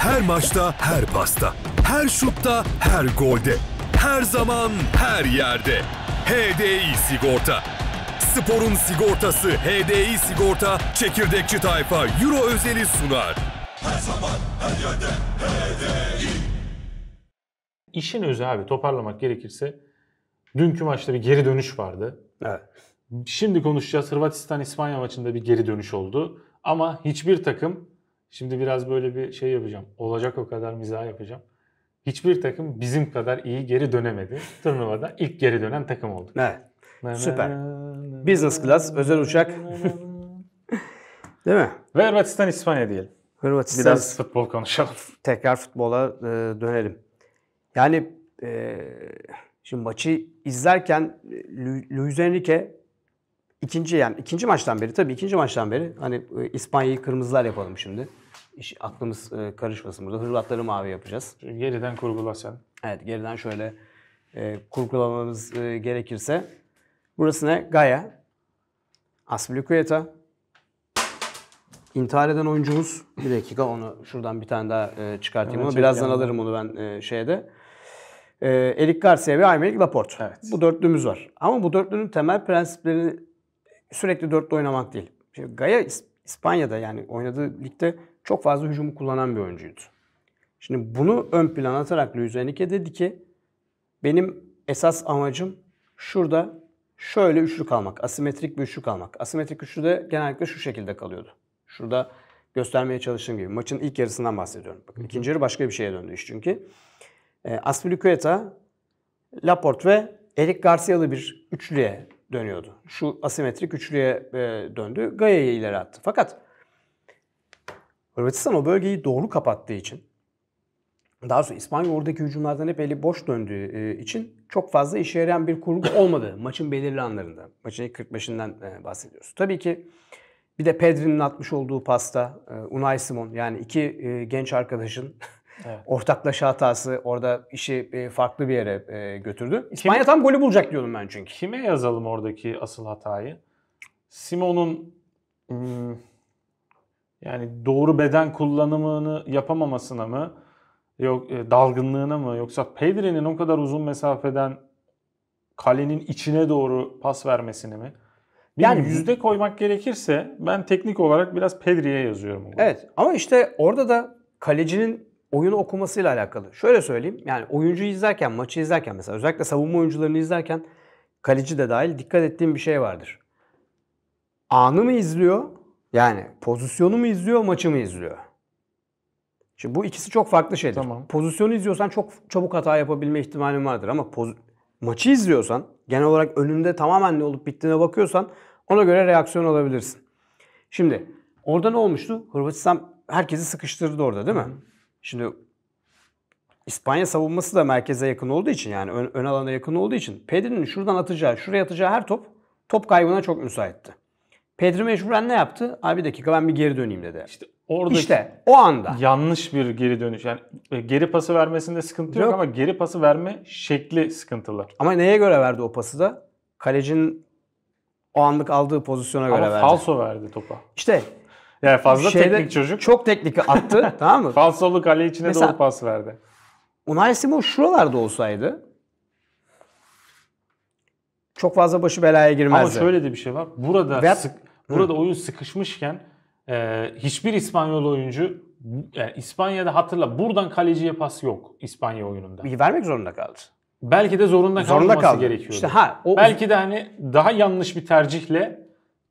Her maçta, her pasta, her şutta, her golde, her zaman, her yerde. HDI Sigorta. Sporun sigortası HDI Sigorta Çekirdekçi Tayfa Euro özeli sunar. Her zaman, her yerde HDI. İşin özü abi toparlamak gerekirse dünkü maçta bir geri dönüş vardı. Evet. Şimdi konuşacağız Hırvatistan-İspanya maçında bir geri dönüş oldu. Ama hiçbir takım Şimdi biraz böyle bir şey yapacağım. Olacak o kadar mizah yapacağım. Hiçbir takım bizim kadar iyi geri dönemedi. Turnuvada ilk geri dönen takım oldu. Evet. Süper. Business class, özel uçak. Değil mi? Ve Hırvatistan İspanya diyelim. Hırvatistan. Biraz futbol konuşalım. Tekrar futbola e, dönelim. Yani e, şimdi maçı izlerken e, Luis Enrique ikinci yani ikinci maçtan beri tabii ikinci maçtan beri hani e, İspanya'yı kırmızılar yapalım şimdi. İş, aklımız e, karışmasın burada. Hırvatları mavi yapacağız. Geriden kurgula sen. Evet geriden şöyle e, kurgulamamız e, gerekirse. Burası ne? Gaya. Aspliqueta. İntihar eden oyuncumuz. Bir dakika onu şuradan bir tane daha e, çıkartayım ama birazdan alırım onu ben e, şeyde. E, Erik Garcia ve Aymeric Laporte. Evet. Bu dörtlümüz var. Ama bu dörtlünün temel prensipleri sürekli dörtlü oynamak değil. Şimdi Gaya İspanya'da yani oynadığı ligde çok fazla hücumu kullanan bir oyuncuydu. Şimdi bunu ön plana atarak Luis Enrique dedi ki benim esas amacım şurada şöyle üçlü kalmak, Asimetrik bir üçlü kalmak. Asimetrik üçlü de genellikle şu şekilde kalıyordu. Şurada göstermeye çalıştığım gibi. Maçın ilk yarısından bahsediyorum. Bakın ikinci yarı başka bir şeye döndü iş çünkü. E, Aspilicueta, Laporte ve Erik Garcia'lı bir üçlüye dönüyordu. Şu asimetrik üçlüye e, döndü. Gaya'yı ileri attı. Fakat Hırvatistan o bölgeyi doğru kapattığı için daha sonra İspanya oradaki hücumlardan hep eli boş döndüğü e, için çok fazla işe yarayan bir kurgu olmadı maçın belirli anlarında. Maçın ilk 45'inden e, bahsediyoruz. Tabii ki bir de Pedri'nin atmış olduğu pasta, e, Unai Simon yani iki genç arkadaşın Ortaklaşa hatası orada işi e, farklı bir yere e, götürdü. İspanya kime, tam golü bulacak diyordum ben çünkü. Kime yazalım oradaki asıl hatayı? Simon'un hmm, yani doğru beden kullanımını yapamamasına mı? Yok e, dalgınlığına mı? Yoksa Pedri'nin o kadar uzun mesafeden kalenin içine doğru pas vermesini mi? Bilmiyorum, yani yüzde koymak gerekirse ben teknik olarak biraz Pedri'ye yazıyorum. Bunu. Evet ama işte orada da kalecinin oyunu okumasıyla alakalı. Şöyle söyleyeyim. Yani oyuncuyu izlerken, maçı izlerken mesela özellikle savunma oyuncularını izlerken kaleci de dahil dikkat ettiğim bir şey vardır. Anı mı izliyor? Yani pozisyonu mu izliyor, maçı mı izliyor? Şimdi bu ikisi çok farklı şeydir. Tamam. Pozisyonu izliyorsan çok çabuk hata yapabilme ihtimalin vardır ama poz- maçı izliyorsan, genel olarak önünde tamamen ne olup bittiğine bakıyorsan ona göre reaksiyon alabilirsin. Şimdi orada ne olmuştu? Hırvatistan herkesi sıkıştırdı orada değil mi? Hı. Şimdi İspanya savunması da merkeze yakın olduğu için yani ön, ön alana yakın olduğu için Pedri'nin şuradan atacağı, şuraya atacağı her top top kaybına çok müsaitti. Pedri mecburen ne yaptı? Abi bir dakika ben bir geri döneyim dedi. İşte orada İşte o anda yanlış bir geri dönüş. Yani e, geri pası vermesinde sıkıntı yok, yok ama geri pası verme şekli sıkıntılı. Ama neye göre verdi o pası da? Kalecinin o anlık aldığı pozisyona göre ama verdi. Ama falso verdi topa. İşte yani fazla Şeyde, teknik çocuk. Çok teknik attı tamam mı? Falsolu kale içine Mesela, doğru pas verdi. Unai Simon şuralarda olsaydı çok fazla başı belaya girmezdi. Ama şöyle de bir şey var. Burada Ve, sık, burada hı. oyun sıkışmışken e, hiçbir İspanyol oyuncu yani e, İspanya'da hatırla buradan kaleciye pas yok İspanya oyununda. Bir vermek zorunda kaldı. Belki de zorunda, zorunda kalması kaldı. gerekiyordu. İşte ha, o... Belki de hani daha yanlış bir tercihle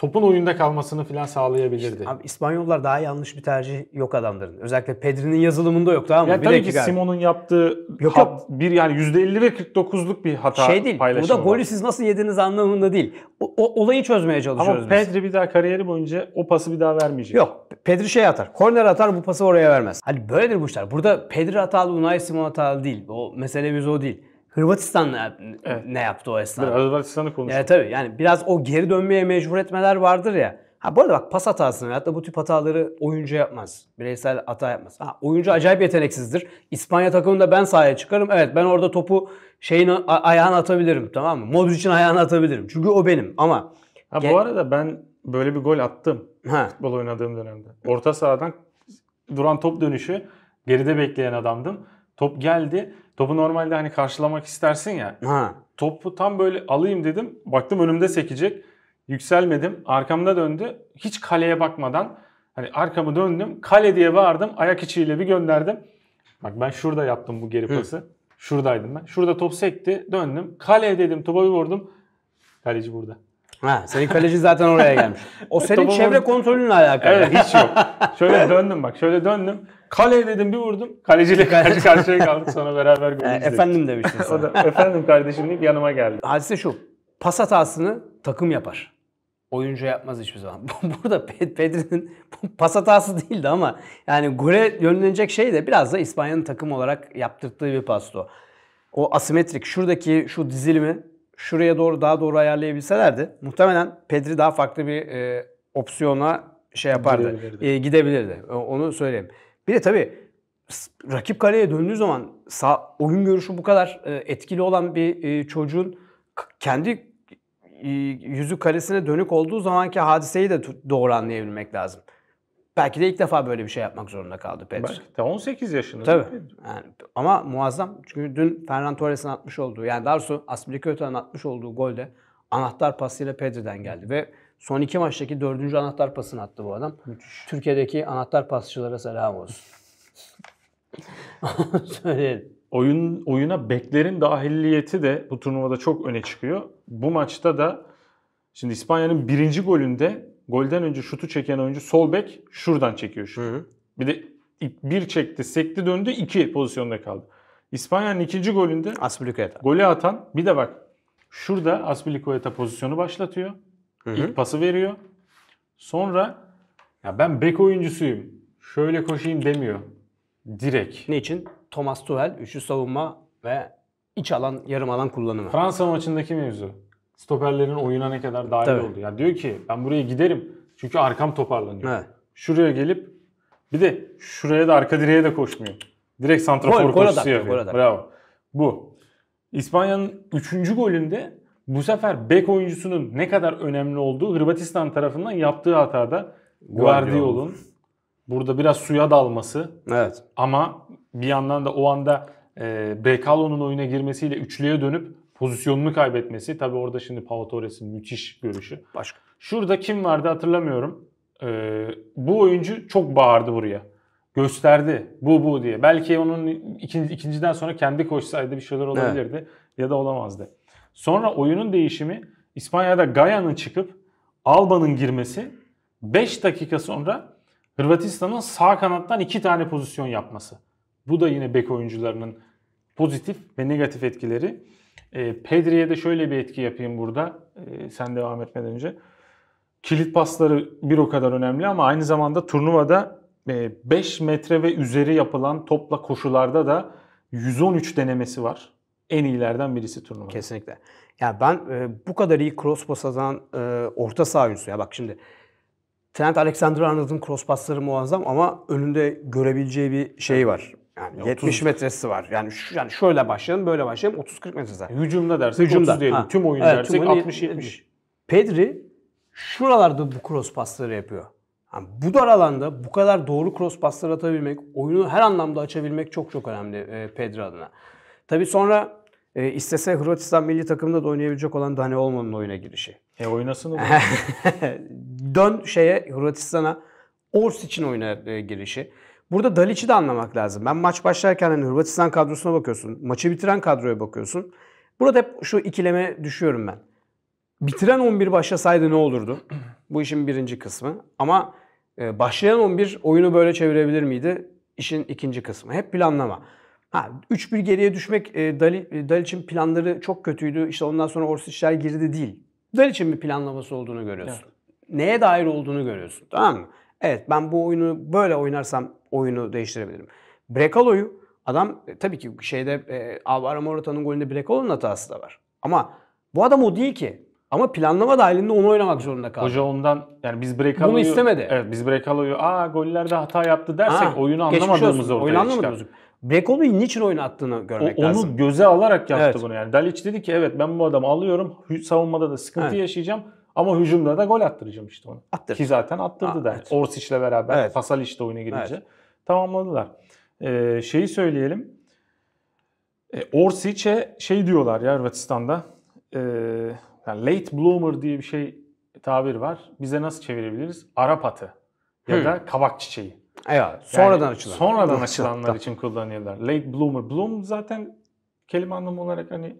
topun oyunda kalmasını falan sağlayabilirdi. İşte abi İspanyollar daha yanlış bir tercih yok adamların. Özellikle Pedri'nin yazılımında yok tamam mı? Ya bir tabii ki Simon'un yaptığı yok, hat, bir yani %50 ve 49'luk bir hata şey değil, Burada golü siz nasıl yediniz anlamında değil. O, o olayı çözmeye çalışıyoruz Ama Pedri bir daha kariyeri boyunca o pası bir daha vermeyecek. Yok. Pedri şey atar. Korner atar bu pası oraya vermez. Hani böyledir bu işler. Burada Pedri hatalı, Unai Simon hatalı değil. O mesele biz o değil. Hırvatistan ne, evet. ne yaptı o esnada? Biraz Hırvatistan'ı konuştuk. Evet tabii yani biraz o geri dönmeye mecbur etmeler vardır ya. Ha bu arada bak pas hatasını veyahut da bu tip hataları oyuncu yapmaz. Bireysel hata yapmaz. Ha, oyuncu acayip yeteneksizdir. İspanya takımında ben sahaya çıkarım. Evet ben orada topu şeyin ayağına atabilirim tamam mı? için ayağına atabilirim. Çünkü o benim ama. Ha, bu arada ben böyle bir gol attım. Ha. Futbol oynadığım dönemde. Orta sahadan duran top dönüşü geride bekleyen adamdım. Top geldi. Topu normalde hani karşılamak istersin ya. Ha. Topu tam böyle alayım dedim. Baktım önümde sekecek. Yükselmedim. Arkamda döndü. Hiç kaleye bakmadan hani arkamı döndüm. Kale diye bağırdım. Ayak içiyle bir gönderdim. Bak ben şurada yaptım bu geri pası. Hı. Şuradaydım ben. Şurada top sekti. Döndüm. kale dedim. Topa bir vurdum. Kaleci burada. Ha, senin kaleci zaten oraya gelmiş. O senin Topumun... çevre kontrolünle alakalı. Evet hiç yok. Şöyle döndüm bak şöyle döndüm. Kale dedim bir vurdum. Kaleciyle karşı karşıya kaldık sonra beraber golü e, Efendim demiştin sen. o da efendim kardeşim deyip yanıma geldi. Hadise şu. Pas hatasını takım yapar. Oyuncu yapmaz hiçbir zaman. Burada Pedri'nin pas hatası değildi ama yani gole yönlenecek şey de biraz da İspanya'nın takım olarak yaptırdığı bir pasto. O asimetrik şuradaki şu dizilimi şuraya doğru daha doğru ayarlayabilselerdi muhtemelen Pedri daha farklı bir e, opsiyona şey yapardı. Gidebilirdi. E, gidebilirdi. E, onu söyleyeyim. Bir de tabii rakip kaleye döndüğü zaman sağ, oyun görüşü bu kadar e, etkili olan bir e, çocuğun kendi e, yüzü kalesine dönük olduğu zamanki hadiseyi de doğru anlayabilmek lazım. Belki de ilk defa böyle bir şey yapmak zorunda kaldı Pedro. Belki de 18 yaşında Tabii. Yani, ama muazzam. Çünkü dün Ferran Torres'in atmış olduğu, yani daha doğrusu Aspilicueta'nın atmış olduğu golde anahtar pasıyla Pedri'den geldi ve son iki maçtaki dördüncü anahtar pasını attı bu adam. Müthiş. Türkiye'deki anahtar pasçılara selam olsun. Söyleyelim. Oyun, oyuna beklerin dahilliyeti de bu turnuvada çok öne çıkıyor. Bu maçta da şimdi İspanya'nın birinci golünde golden önce şutu çeken oyuncu sol bek şuradan çekiyor şutu. Bir de bir çekti, sekti döndü, iki pozisyonda kaldı. İspanya'nın ikinci golünde Aspilicueta. golü atan bir de bak şurada Aspilicueta pozisyonu başlatıyor. Hı hı. İlk pası veriyor. Sonra ya ben bek oyuncusuyum. Şöyle koşayım demiyor. Direkt. için? Thomas Tuchel üçlü savunma ve iç alan, yarım alan kullanımı. Fransa maçındaki mevzu stoperlerin oyuna ne kadar dahil Tabii. oldu. Yani diyor ki ben buraya giderim çünkü arkam toparlanıyor. Evet. Şuraya gelip bir de şuraya da arka direğe de koşmuyor. Direkt santrafor gol, koşusu gol yapıyor. Bravo. Bu. İspanya'nın 3. golünde bu sefer bek oyuncusunun ne kadar önemli olduğu Hırvatistan tarafından yaptığı hatada Guardiola'nın burada biraz suya dalması. Evet. Ama bir yandan da o anda e, Brekalo'nun oyuna girmesiyle üçlüye dönüp pozisyonunu kaybetmesi. Tabi orada şimdi Pau Torres'in müthiş görüşü. Başka. Şurada kim vardı hatırlamıyorum. Ee, bu oyuncu çok bağırdı buraya. Gösterdi bu bu diye. Belki onun ikinci, ikinciden sonra kendi koşsaydı bir şeyler olabilirdi evet. ya da olamazdı. Sonra oyunun değişimi İspanya'da Gaya'nın çıkıp Alba'nın girmesi 5 dakika sonra Hırvatistan'ın sağ kanattan 2 tane pozisyon yapması. Bu da yine bek oyuncularının pozitif ve negatif etkileri. E, Pedri'ye de şöyle bir etki yapayım burada. E, sen devam etmeden önce. Kilit pasları bir o kadar önemli ama aynı zamanda turnuvada 5 e, metre ve üzeri yapılan topla koşularda da 113 denemesi var. En iyilerden birisi turnuvada. Kesinlikle. Yani ben e, bu kadar iyi cross pas atan e, orta saha oyuncusu. Ya bak şimdi Trent Alexander-Arnold'un cross pasları muazzam ama önünde görebileceği bir şey var. Yani 70 30. metresi var. Yani şu, yani şöyle başlayalım, böyle başlayalım 30-40 metresi var. Hücumda dersek Hücumda. 30 diyelim. Ha. Tüm oyun evet, dersek 60-70. Pedri şuralarda bu cross pasları yapıyor. Yani bu dar alanda bu kadar doğru cross paslar atabilmek, oyunu her anlamda açabilmek çok çok önemli e, Pedri adına. Tabi sonra e, istese Hırvatistan milli takımında da oynayabilecek olan Dani Olman'ın oyuna girişi. E oynasın da. Dön şeye Hırvatistan'a Ors için oyuna e, girişi. Burada Dalic'i de anlamak lazım. Ben maç başlarken hani Hırvatistan kadrosuna bakıyorsun. Maçı bitiren kadroya bakıyorsun. Burada hep şu ikileme düşüyorum ben. Bitiren 11 başlasaydı ne olurdu? Bu işin birinci kısmı. Ama e, başlayan 11 oyunu böyle çevirebilir miydi? İşin ikinci kısmı. Hep planlama. Ha 3-1 geriye düşmek e, Dali, e, Dalic'in planları çok kötüydü. İşte ondan sonra Orsic'ler girdi değil. Dalic'in bir planlaması olduğunu görüyorsun. Evet. Neye dair olduğunu görüyorsun. Tamam mı? Evet ben bu oyunu böyle oynarsam oyunu değiştirebilirim. Brekalo'yu adam e, tabii ki şeyde e, Alvaro Morata'nın golünde Brekalo'nun hatası da var. Ama bu adam o değil ki. Ama planlama dahilinde onu oynamak zorunda kaldı. Hoca ondan yani biz Brekalo'yu... Bunu istemedi. Evet biz Brekalo'yu aa gollerde hata yaptı dersek ha, oyunu anlamadığımız ortaya oyunu anlamadığımız. çıkar. Brekalo'yu niçin oyuna attığını görmek o, lazım. Onu göze alarak yaptı evet. bunu yani. Dalic dedi ki evet ben bu adamı alıyorum. Savunmada da sıkıntı evet. yaşayacağım. Ama hücumda da gol attıracağım işte onu. Attır. Ki zaten attırdı ha, da. Evet. Orsic'le beraber evet. Pasalic de oyuna girince. Evet tamamladılar. E, şeyi söyleyelim. E, Orsic'e şey diyorlar ya Hırvatistan'da. E, yani late bloomer diye bir şey tabir var. Bize nasıl çevirebiliriz? Arap atı ya Hı. Hmm. da kabak çiçeği. Evet. Sonradan yani açılan. Sonradan açılanlar için kullanıyorlar. Late bloomer. Bloom zaten kelime anlamı olarak hani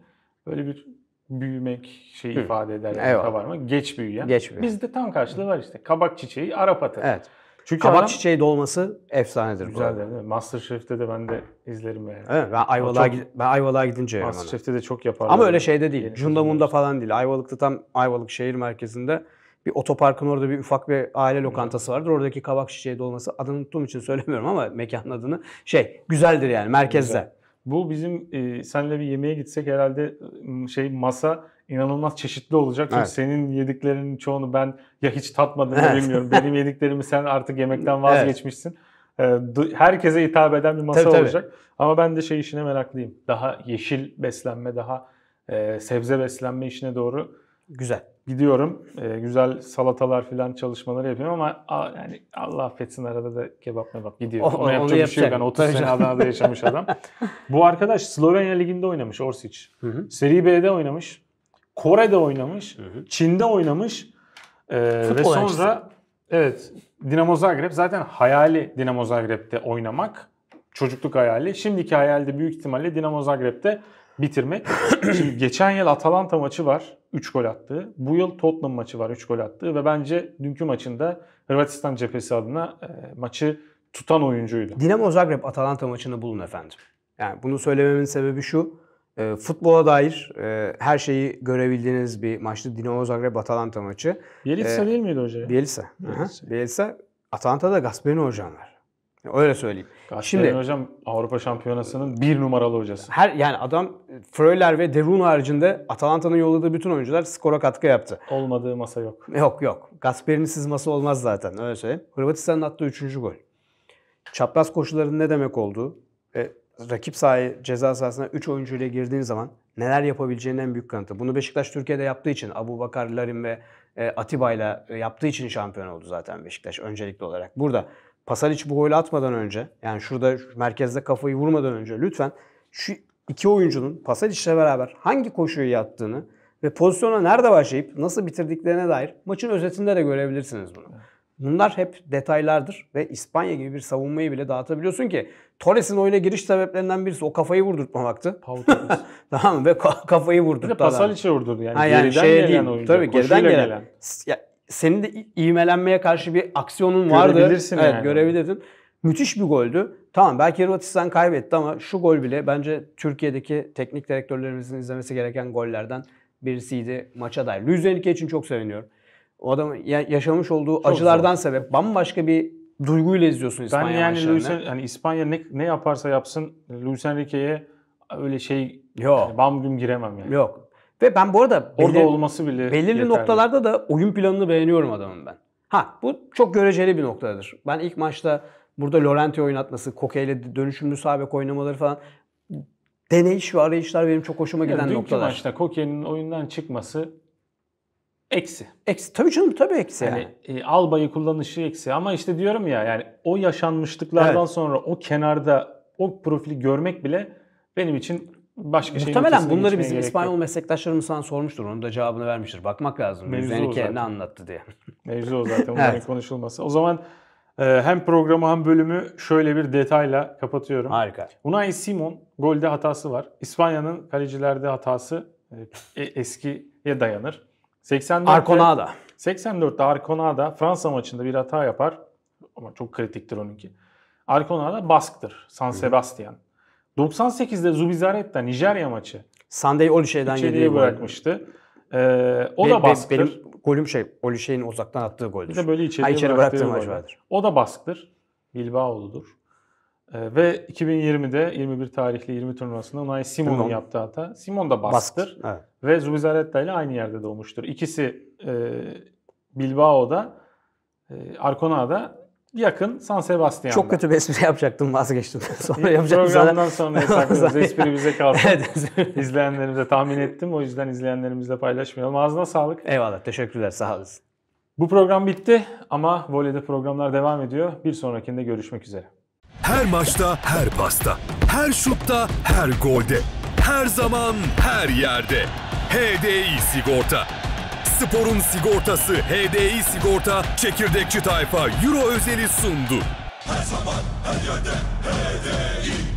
böyle bir büyümek şeyi Hı. Hmm. ifade eder. Evet. Var mı? Geç büyüyen. Geç büyüyen. Bizde tam karşılığı var işte. Kabak çiçeği, Arap atı. Evet. Çünkü kabak adam, çiçeği dolması efsanedir. Güzel değil mi? Masterchef'te de ben de izlerim yani. Evet, ben Ayvalık'a çok, ben Ayvalık'a gidince Masterchef'te de çok yaparlar. Ama öyle şeyde değil. Cundamunda falan değil. Ayvalık'ta tam Ayvalık şehir merkezinde bir otoparkın orada bir ufak bir aile lokantası vardır. Oradaki kabak çiçeği dolması adını unuttuğum için söylemiyorum ama mekanın adını şey güzeldir yani merkezde. Güzel. Bu bizim e, senle bir yemeğe gitsek herhalde şey masa inanılmaz çeşitli olacak. Çünkü evet. senin yediklerinin çoğunu ben ya hiç tatmadım evet. bilmiyorum. Benim yediklerimi sen artık yemekten vazgeçmişsin. Evet. Herkese hitap eden bir masa tabii, tabii. olacak. Ama ben de şey işine meraklıyım. Daha yeşil beslenme, daha e, sebze beslenme işine doğru güzel gidiyorum. E, güzel salatalar filan çalışmaları yapıyorum ama a, yani Allah affetsin arada da kebap mebap gidiyor. O, Ona yapacak bir şey yok. Yani 30 sene Adana'da yaşamış adam. Bu arkadaş Slovenya Ligi'nde oynamış Orsic. Hı hı. Seri B'de oynamış. Kore'de oynamış. Hı hı. Çin'de oynamış. E, ve sonra oyuncusu. evet Dinamo Zagreb zaten hayali Dinamo Zagreb'de oynamak. Çocukluk hayali. Şimdiki hayalde büyük ihtimalle Dinamo Zagreb'de bitirmek. Şimdi geçen yıl Atalanta maçı var. 3 gol attığı. Bu yıl Tottenham maçı var 3 gol attığı ve bence dünkü maçında Hırvatistan cephesi adına e, maçı tutan oyuncuydu. Dinamo Zagreb Atalanta maçını bulun efendim. Yani bunu söylememin sebebi şu. E, futbola dair e, her şeyi görebildiğiniz bir maçtı. Dinamo Zagreb Atalanta maçı. Bielitsa e, değil miydi hoca? Bielitsa. Bielitsa. Bielitsa. Atalanta'da Gasperini hocam var. Öyle söyleyeyim. Gasperi Şimdi hocam Avrupa Şampiyonası'nın bir numaralı hocası. Her yani adam Fröler ve Derun haricinde Atalanta'nın yolladığı bütün oyuncular skora katkı yaptı. Olmadığı masa yok. Yok yok. Gasperi'nin sızması olmaz zaten öyle söyleyeyim. Hırvatistan'ın attığı üçüncü gol. Çapraz koşuların ne demek olduğu ve rakip sahayı ceza sahasına 3 oyuncu ile girdiğin zaman neler yapabileceğinin en büyük kanıtı. Bunu Beşiktaş Türkiye'de yaptığı için Abu Bakar, Larin ve e, Atiba ile e, yaptığı için şampiyon oldu zaten Beşiktaş öncelikli olarak. Burada Pasalic bu golü atmadan önce yani şurada merkezde kafayı vurmadan önce lütfen şu iki oyuncunun Pasalic'le beraber hangi koşuyu yattığını ve pozisyona nerede başlayıp nasıl bitirdiklerine dair maçın özetinde de görebilirsiniz bunu. Bunlar hep detaylardır ve İspanya gibi bir savunmayı bile dağıtabiliyorsun ki Torres'in oyuna giriş sebeplerinden birisi o kafayı vurdurtmamaktı. tamam mı? Ve kafayı vurdurttu. Bir de vurdurdu yani. Ha, yani geriden gelen oyuncu. Tabii geriden gelen. gelen. Ya, senin de ivmelenmeye karşı bir aksiyonun vardı. Görebilirsin evet, yani. görebilirdin. Müthiş bir goldü. Tamam belki Hırvatistan kaybetti ama şu gol bile bence Türkiye'deki teknik direktörlerimizin izlemesi gereken gollerden birisiydi maça dair. Luis Enrique için çok seviniyorum. O adamın yaşamış olduğu çok acılardan zor. sebep bambaşka bir duyguyla izliyorsun İspanya ben yani Luis, yani İspanya ne, ne yaparsa yapsın Luis Enrique'ye öyle şey Yok. Yani bam güm giremem yani. Yok. Ve ben bu arada orada belir, olması bile belirli yeterli. noktalarda da oyun planını beğeniyorum adamın ben. Ha bu çok göreceli bir noktadır. Ben ilk maçta burada Laurenti oynatması, Koke ile dönüşümlü sabek oynamaları falan deneyiş ve arayışlar benim çok hoşuma giden yani noktalar. Dünkü maçta Koke'nin oyundan çıkması eksi. Eksi tabii canım tabii eksi yani. yani. E, albayı kullanışı eksi ama işte diyorum ya yani o yaşanmışlıklardan evet. sonra o kenarda o profili görmek bile benim için başka şey Muhtemelen bunları bizim İspanyol yok. meslektaşlarımız sana sormuştur. Onun da cevabını vermiştir. Bakmak lazım. Mevzu Üzerine ne anlattı diye. Mevzu o zaten. Bunların evet. konuşulması. O zaman e, hem programı hem bölümü şöyle bir detayla kapatıyorum. Harika. Unai Simon golde hatası var. İspanya'nın kalecilerde hatası e, e, eskiye dayanır. 84'te, Arconada. 84'te Arconada Fransa maçında bir hata yapar. Ama çok kritiktir onunki. Arconada Bask'tır. San Sebastian. Hı. 98'de Zubizaret'ta Nijerya maçı. Sunday Olişeden geriye bırakmıştı. Ee, o be, da baskıdır. Be, benim golüm şey Olüşey'in uzaktan attığı goldür. İşte böyle içeriye, ha, içeri bıraktığı, bıraktığı maç vardır. O da baskıdır. Bilbao'ludur. Ee, ve 2020'de 21 tarihli 20 turnuvasında Unai Simon'un Simon. yaptığı hata. Simon da baskıdır. Evet. Ve Zubizarreta ile aynı yerde doğmuştur. İkisi e, Bilbao'da, e, Arcona'da Yakın San Sebastian'da. Çok kötü bir espri yapacaktım vazgeçtim. sonra yapacağım Programdan sonra hesaplıyoruz. espri bize kalsın. evet. İzleyenlerimize tahmin ettim. O yüzden izleyenlerimizle paylaşmayalım. Ağzına sağlık. Eyvallah. Teşekkürler. Sağ olasın. Bu program bitti ama voleyde programlar devam ediyor. Bir sonrakinde görüşmek üzere. Her maçta, her pasta, her şutta, her golde, her zaman, her yerde. HDI Sigorta. Spor'un sigortası HDI Sigorta Çekirdekçi Tayfa Euro özeli sundu. Her zaman her yerde HDI.